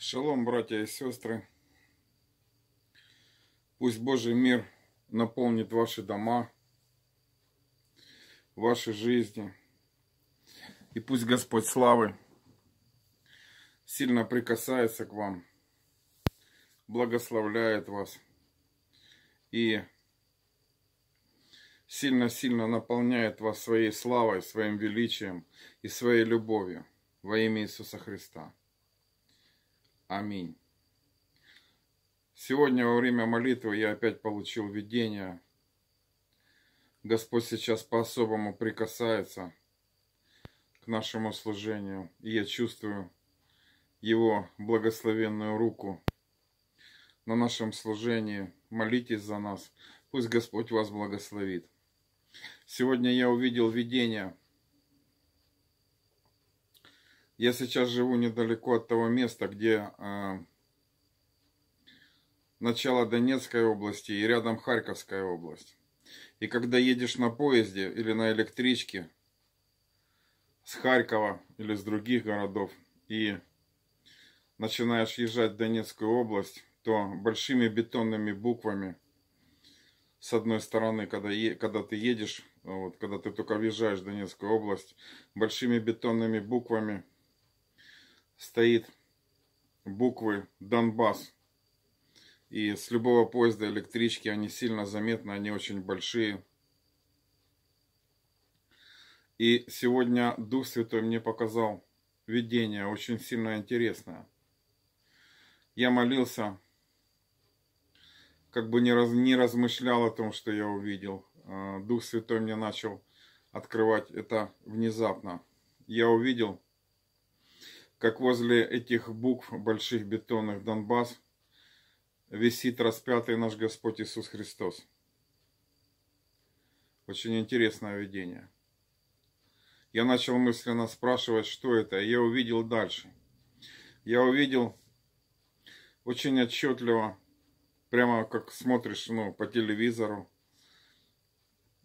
Шалом, братья и сестры. Пусть Божий мир наполнит ваши дома, ваши жизни. И пусть Господь славы сильно прикасается к вам, благословляет вас и сильно-сильно наполняет вас своей славой, своим величием и своей любовью во имя Иисуса Христа. Аминь. Сегодня во время молитвы я опять получил видение. Господь сейчас по-особому прикасается к нашему служению. И я чувствую Его благословенную руку на нашем служении. Молитесь за нас. Пусть Господь вас благословит. Сегодня я увидел видение – я сейчас живу недалеко от того места, где э, начало Донецкой области и рядом Харьковская область. И когда едешь на поезде или на электричке с Харькова или с других городов и начинаешь езжать в Донецкую область, то большими бетонными буквами с одной стороны, когда, е, когда ты едешь, вот, когда ты только въезжаешь в Донецкую область, большими бетонными буквами стоит буквы Донбасс. И с любого поезда электрички они сильно заметны, они очень большие. И сегодня Дух Святой мне показал видение, очень сильно интересное. Я молился, как бы не, раз, не размышлял о том, что я увидел. А, Дух Святой мне начал открывать это внезапно. Я увидел как возле этих букв больших бетонных Донбасс висит распятый наш Господь Иисус Христос. Очень интересное видение. Я начал мысленно спрашивать, что это, и я увидел дальше. Я увидел очень отчетливо, прямо как смотришь ну, по телевизору,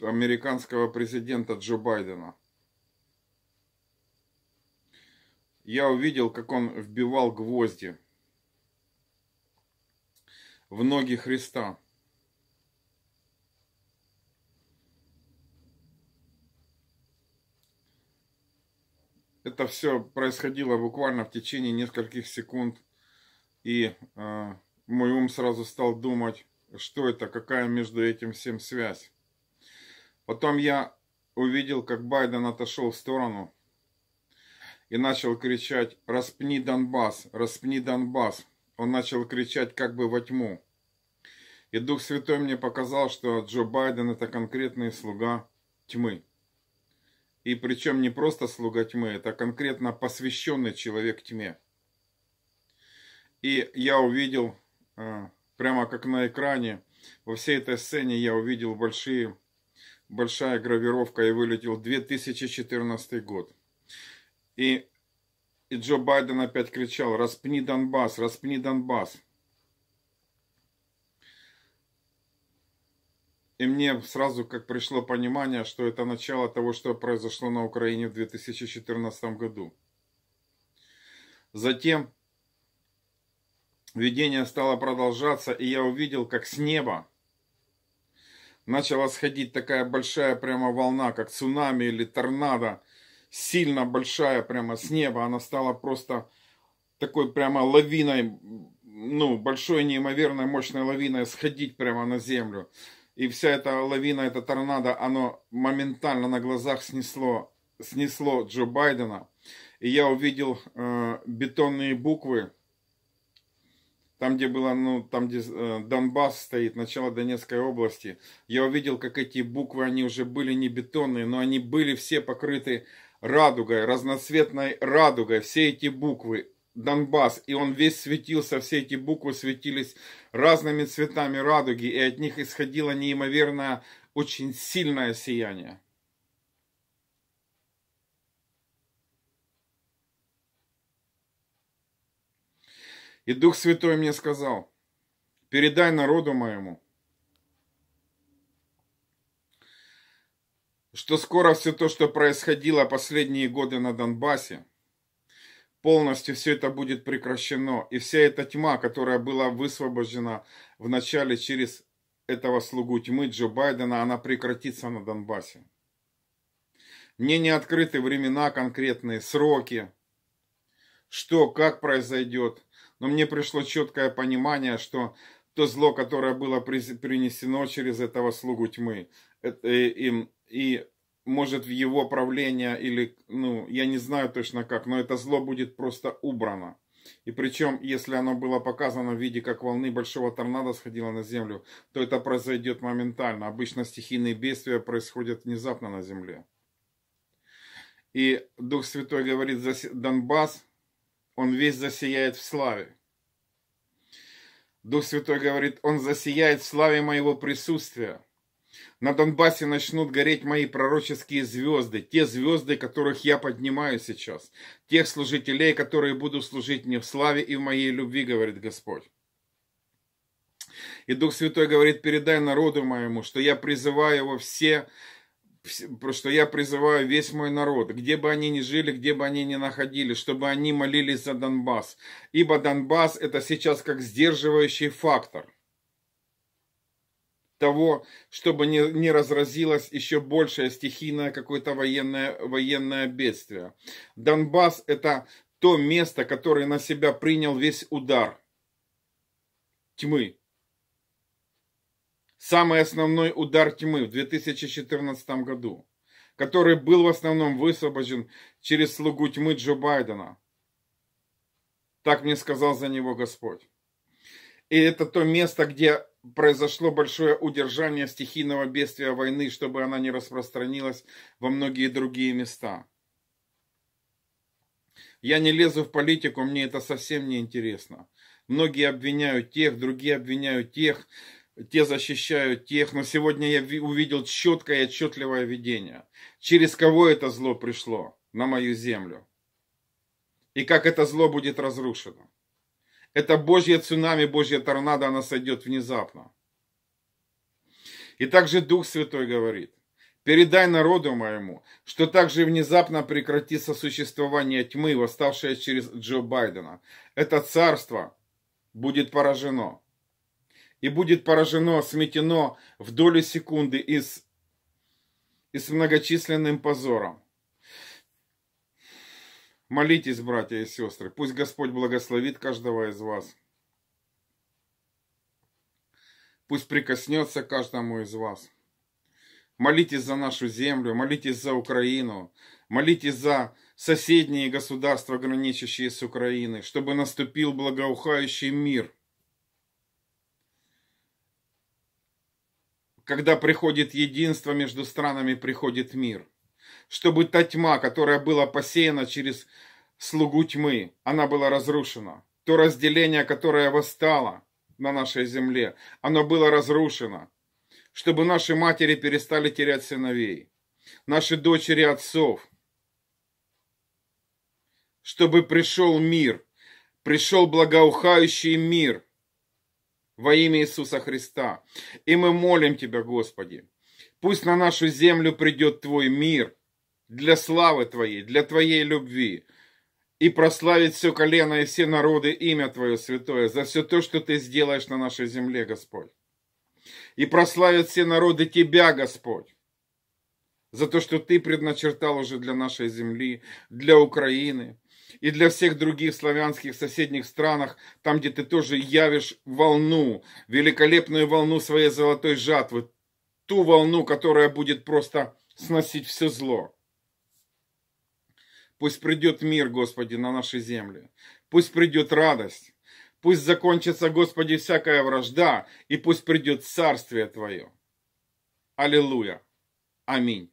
американского президента Джо Байдена – я увидел, как он вбивал гвозди в ноги Христа. Это все происходило буквально в течение нескольких секунд, и э, мой ум сразу стал думать, что это, какая между этим всем связь. Потом я увидел, как Байден отошел в сторону, и начал кричать «Распни Донбасс! Распни Донбасс!» Он начал кричать как бы во тьму. И Дух Святой мне показал, что Джо Байден – это конкретный слуга тьмы. И причем не просто слуга тьмы, это конкретно посвященный человек тьме. И я увидел, э, прямо как на экране, во всей этой сцене я увидел большие, большая гравировка и вылетел 2014 год. И, и Джо Байден опять кричал, распни Донбасс, распни Донбасс. И мне сразу как пришло понимание, что это начало того, что произошло на Украине в 2014 году. Затем видение стало продолжаться, и я увидел, как с неба начала сходить такая большая прямо волна, как цунами или торнадо – сильно большая, прямо с неба. Она стала просто такой прямо лавиной, ну, большой, неимоверной, мощной лавиной сходить прямо на землю. И вся эта лавина, это торнадо, оно моментально на глазах снесло, снесло Джо Байдена. И я увидел э, бетонные буквы, там, где было, ну, там, где э, Донбасс стоит, начало Донецкой области. Я увидел, как эти буквы, они уже были не бетонные, но они были все покрыты радугой, разноцветной радугой, все эти буквы, Донбасс, и он весь светился, все эти буквы светились разными цветами радуги, и от них исходило неимоверное, очень сильное сияние. И Дух Святой мне сказал, передай народу моему, что скоро все то, что происходило последние годы на Донбассе, полностью все это будет прекращено, и вся эта тьма, которая была высвобождена в начале через этого слугу тьмы Джо Байдена, она прекратится на Донбассе. Мне не открыты времена конкретные, сроки, что, как произойдет, но мне пришло четкое понимание, что то зло, которое было принесено через этого слугу тьмы, э, и, и может в его правление или, ну, я не знаю точно как, но это зло будет просто убрано. И причем, если оно было показано в виде, как волны большого торнадо сходило на землю, то это произойдет моментально. Обычно стихийные бедствия происходят внезапно на земле. И Дух Святой говорит, Донбасс, он весь засияет в славе. Дух Святой говорит, он засияет в славе моего присутствия. На Донбассе начнут гореть мои пророческие звезды, те звезды, которых я поднимаю сейчас, тех служителей, которые будут служить мне в славе и в моей любви, говорит Господь. И Дух Святой говорит, передай народу моему, что я призываю его все что я призываю весь мой народ, где бы они ни жили, где бы они ни находились, чтобы они молились за Донбасс. Ибо Донбасс это сейчас как сдерживающий фактор того, чтобы не, не разразилось еще большее стихийное какое-то военное, военное бедствие. Донбасс это то место, которое на себя принял весь удар тьмы, самый основной удар тьмы в 2014 году, который был в основном высвобожден через слугу тьмы Джо Байдена. Так мне сказал за него Господь. И это то место, где произошло большое удержание стихийного бедствия войны, чтобы она не распространилась во многие другие места. Я не лезу в политику, мне это совсем не интересно. Многие обвиняют тех, другие обвиняют тех те защищают тех, но сегодня я увидел четкое и отчетливое видение, через кого это зло пришло на мою землю и как это зло будет разрушено. Это Божье цунами, Божье торнадо, она сойдет внезапно. И также Дух Святой говорит, передай народу моему, что также внезапно прекратится существование тьмы, восставшее через Джо Байдена. Это царство будет поражено и будет поражено, сметено в долю секунды и с, и с многочисленным позором. Молитесь, братья и сестры, пусть Господь благословит каждого из вас. Пусть прикоснется каждому из вас. Молитесь за нашу землю, молитесь за Украину, молитесь за соседние государства, граничащие с Украиной, чтобы наступил благоухающий мир – Когда приходит единство между странами, приходит мир. Чтобы та тьма, которая была посеяна через слугу тьмы, она была разрушена. То разделение, которое восстало на нашей земле, оно было разрушено. Чтобы наши матери перестали терять сыновей, наши дочери отцов. Чтобы пришел мир, пришел благоухающий мир – во имя Иисуса Христа. И мы молим Тебя, Господи, пусть на нашу землю придет Твой мир для славы Твоей, для Твоей любви, и прославить все колено и все народы имя Твое святое за все то, что Ты сделаешь на нашей земле, Господь. И прославят все народы Тебя, Господь, за то, что Ты предначертал уже для нашей земли, для Украины, и для всех других славянских соседних странах, там, где ты тоже явишь волну, великолепную волну своей золотой жатвы, ту волну, которая будет просто сносить все зло. Пусть придет мир, Господи, на наши земли. Пусть придет радость. Пусть закончится, Господи, всякая вражда, и пусть придет Царствие Твое. Аллилуйя. Аминь.